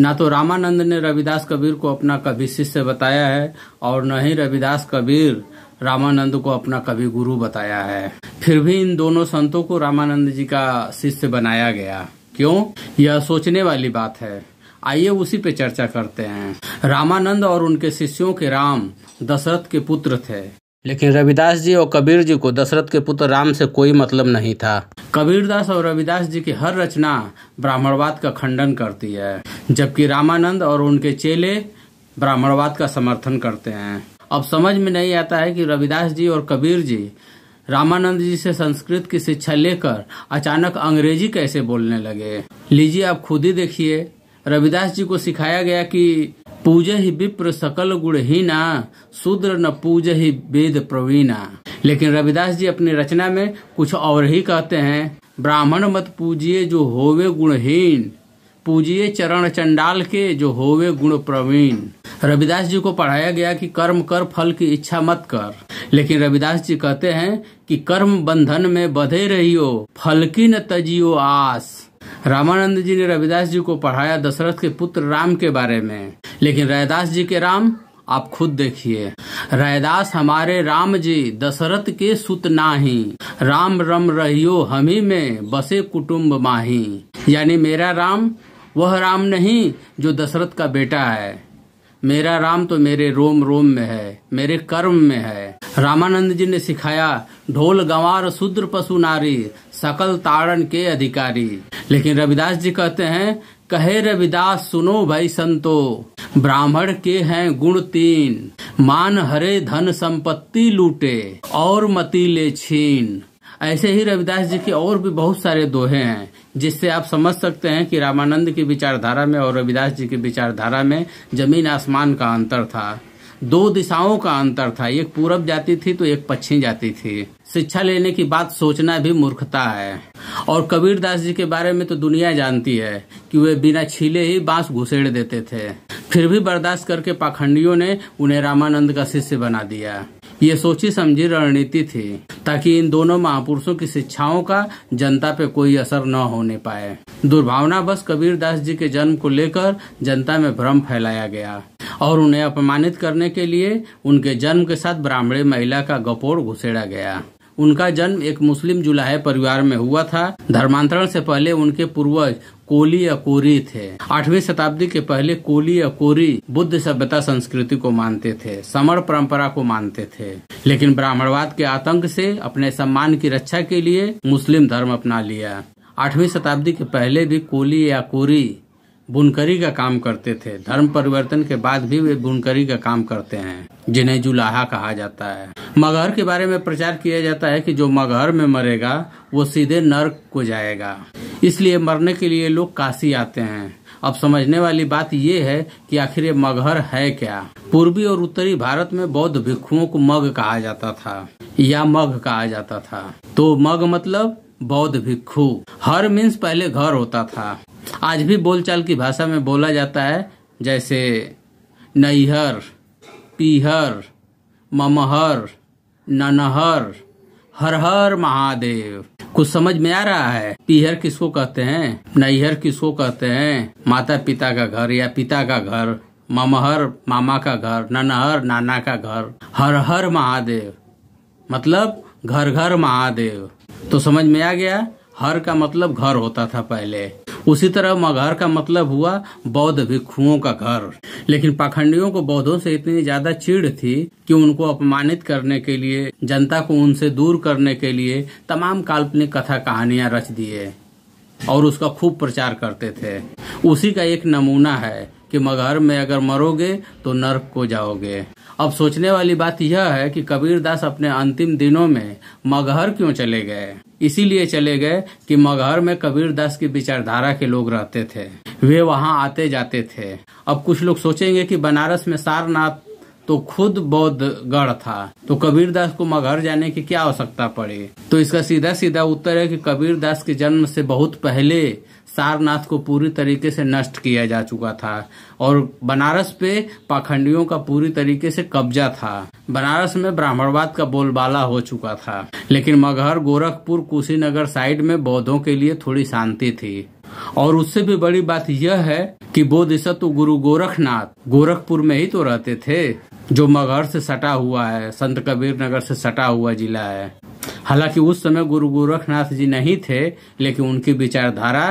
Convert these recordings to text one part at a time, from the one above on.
ना तो रामानंद ने रविदास कबीर को अपना कवि शिष्य बताया है और न ही रविदास कबीर रामानंद को अपना कवि गुरु बताया है फिर भी इन दोनों संतों को रामानंद जी का शिष्य बनाया गया क्यों यह सोचने वाली बात है आइए उसी पे चर्चा करते हैं रामानंद और उनके शिष्यों के राम दशरथ के पुत्र थे लेकिन रविदास जी और कबीर जी को दशरथ के पुत्र राम से कोई मतलब नहीं था कबीरदास और रविदास जी की हर रचना ब्राह्मणवाद का खंडन करती है जबकि रामानंद और उनके चेले ब्राह्मणवाद का समर्थन करते हैं अब समझ में नहीं आता है कि रविदास जी और कबीर जी रामानंद जी से संस्कृत की शिक्षा लेकर अचानक अंग्रेजी कैसे बोलने लगे लीजिए आप खुद ही देखिए रविदास जी को सिखाया गया कि पूज ही विप्र सकल गुण हीना शूद्र न पूज ही वेद प्रवीणा लेकिन रविदास जी अपनी रचना में कुछ और ही कहते हैं ब्राह्मण मत पूजिए जो होवे गुणहीन पूजिए चरण चंडाल के जो होवे गुण प्रवीण रविदास जी को पढ़ाया गया कि कर्म कर फल की इच्छा मत कर लेकिन रविदास जी कहते हैं कि कर्म बंधन में बधे रहियो फल की न तजियो आस रामानंद जी ने रविदास जी को पढ़ाया दशरथ के पुत्र राम के बारे में लेकिन रैदास जी के राम आप खुद देखिए रैदास हमारे राम जी दशरथ के सुत नाही राम रम रहियो हम ही में बसे कुटुम्ब माही यानी मेरा राम वह राम नहीं जो दशरथ का बेटा है मेरा राम तो मेरे रोम रोम में है मेरे कर्म में है रामानंद जी ने सिखाया ढोल गंवार शूद्र पशु नारी सकल तारण के अधिकारी लेकिन रविदास जी कहते हैं कहे रविदास सुनो भाई संतो ब्राह्मण के हैं गुण तीन मान हरे धन संपत्ति लूटे और मती ले छीन ऐसे ही रविदास जी के और भी बहुत सारे दोहे हैं जिससे आप समझ सकते हैं कि रामानंद की विचारधारा में और रविदास जी की विचारधारा में जमीन आसमान का अंतर था दो दिशाओं का अंतर था एक पूरब जाती थी तो एक पश्चिम जाती थी शिक्षा लेने की बात सोचना भी मूर्खता है और कबीर दास जी के बारे में तो दुनिया जानती है कि वे बिना छीले ही बांस घुसेड़ देते थे फिर भी बर्दाश्त करके पाखंडियों ने उन्हें रामानंद का शिष्य बना दिया ये सोची समझी रणनीति थी ताकि इन दोनों महापुरुषों की शिक्षाओं का जनता पे कोई असर न होने पाए दुर्भावना बस कबीर दास जी के जन्म को लेकर जनता में भ्रम फैलाया गया और उन्हें अपमानित करने के लिए उनके जन्म के साथ ब्राह्मणी महिला का गपोड़ घुसेड़ा गया उनका जन्म एक मुस्लिम जुलाहे परिवार में हुआ था धर्मांतरण से पहले उनके पूर्वज कोली अकोरी थे आठवीं शताब्दी के पहले कोली अकोरी बुद्ध सभ्यता संस्कृति को मानते थे समर परंपरा को मानते थे लेकिन ब्राह्मणवाद के आतंक से अपने सम्मान की रक्षा के लिए मुस्लिम धर्म अपना लिया आठवीं शताब्दी के पहले भी कोली या कोरी बुनकरी का काम करते थे धर्म परिवर्तन के बाद भी वे बुनकरी का काम करते हैं जिन्हें जुलाहा कहा जाता है मगहर के बारे में प्रचार किया जाता है कि जो मगहर में मरेगा वो सीधे नर्क को जाएगा इसलिए मरने के लिए लोग काशी आते हैं अब समझने वाली बात ये है कि आखिर ये मगहर है क्या पूर्वी और उत्तरी भारत में बौद्ध भिक्षुओं को मग कहा जाता था या मग कहा जाता था तो मग मतलब बौद्ध भिक्षु हर मीन्स पहले घर होता था आज भी बोलचाल की भाषा में बोला जाता है जैसे नैहर पीहर ममहर ननहर हर हर महादेव कुछ समझ में आ रहा है पीहर किसको कहते हैं नैहर किसको कहते हैं माता पिता का घर या पिता का घर ममहर मामा का घर ननहर नाना का घर हर हर महादेव मतलब घर घर महादेव तो समझ में आ गया हर का मतलब घर होता था पहले उसी तरह मगहर का मतलब हुआ बौद्ध भिक्षुओं का घर लेकिन पाखंडियों को बौद्धों से इतनी ज्यादा चिड़ थी कि उनको अपमानित करने के लिए जनता को उनसे दूर करने के लिए तमाम काल्पनिक कथा कहानियां रच दिए और उसका खूब प्रचार करते थे उसी का एक नमूना है कि मगहर में अगर मरोगे तो नर्क को जाओगे अब सोचने वाली बात यह है कि दास अपने अंतिम दिनों में मगहर क्यों चले गए इसीलिए चले गए कि मगहर में कबीर दास की विचारधारा के लोग रहते थे वे वहाँ आते जाते थे अब कुछ लोग सोचेंगे कि बनारस में सारनाथ तो खुद बौद्ध गढ़ था तो कबीर दास को मगहर जाने की क्या आवश्यकता पड़ी तो इसका सीधा सीधा उत्तर है कि कबीर दास के जन्म से बहुत पहले सारनाथ को पूरी तरीके से नष्ट किया जा चुका था और बनारस पे पाखंडियों का पूरी तरीके से कब्जा था बनारस में ब्राह्मणवाद का बोलबाला हो चुका था लेकिन मगहर गोरखपुर कुशीनगर साइड में बौद्धों के लिए थोड़ी शांति थी और उससे भी बड़ी बात यह है कि बोधिसत्व गुरु गोरखनाथ गोरखपुर में ही तो रहते थे जो मगहर से सटा हुआ है संत कबीर नगर से सटा हुआ जिला है हालांकि उस समय गुरु गोरखनाथ जी नहीं थे लेकिन उनकी विचारधारा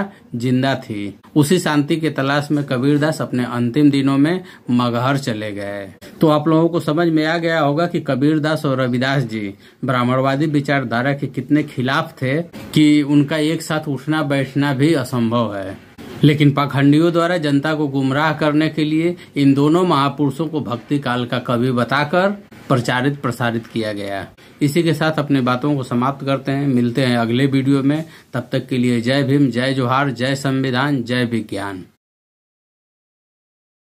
जिंदा थी उसी शांति के तलाश में कबीरदास अपने अंतिम दिनों में मगहर चले गए तो आप लोगों को समझ में आ गया होगा कि कबीरदास और रविदास जी ब्राह्मणवादी विचारधारा के कितने खिलाफ थे कि उनका एक साथ उठना बैठना भी असंभव है लेकिन पाखंडियों द्वारा जनता को गुमराह करने के लिए इन दोनों महापुरुषों को भक्ति काल का कवि बताकर प्रचारित प्रसारित किया गया इसी के साथ अपने बातों को समाप्त करते हैं मिलते हैं अगले वीडियो में तब तक के लिए जय भीम जय जोहार जय संविधान जय विज्ञान